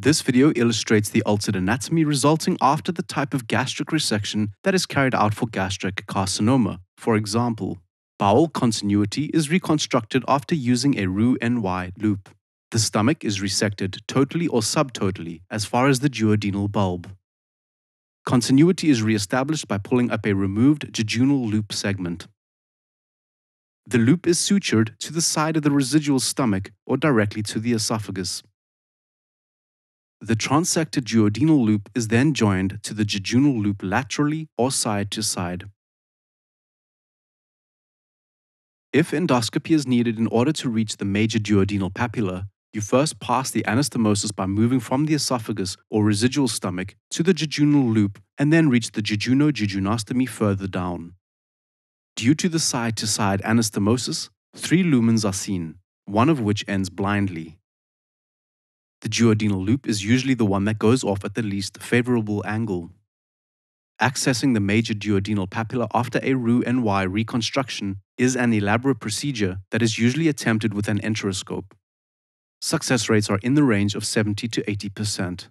This video illustrates the altered anatomy resulting after the type of gastric resection that is carried out for gastric carcinoma. For example, bowel continuity is reconstructed after using a Roux-NY loop. The stomach is resected totally or subtotally as far as the duodenal bulb. Continuity is re-established by pulling up a removed jejunal loop segment. The loop is sutured to the side of the residual stomach or directly to the esophagus. The transected duodenal loop is then joined to the jejunal loop laterally or side to side. If endoscopy is needed in order to reach the major duodenal papilla, you first pass the anastomosis by moving from the esophagus or residual stomach to the jejunal loop and then reach the jejuno-jejunostomy further down. Due to the side-to-side -side anastomosis, three lumens are seen, one of which ends blindly. The duodenal loop is usually the one that goes off at the least favorable angle. Accessing the major duodenal papilla after a Roux-en-Y reconstruction is an elaborate procedure that is usually attempted with an enteroscope. Success rates are in the range of 70 to 80 percent.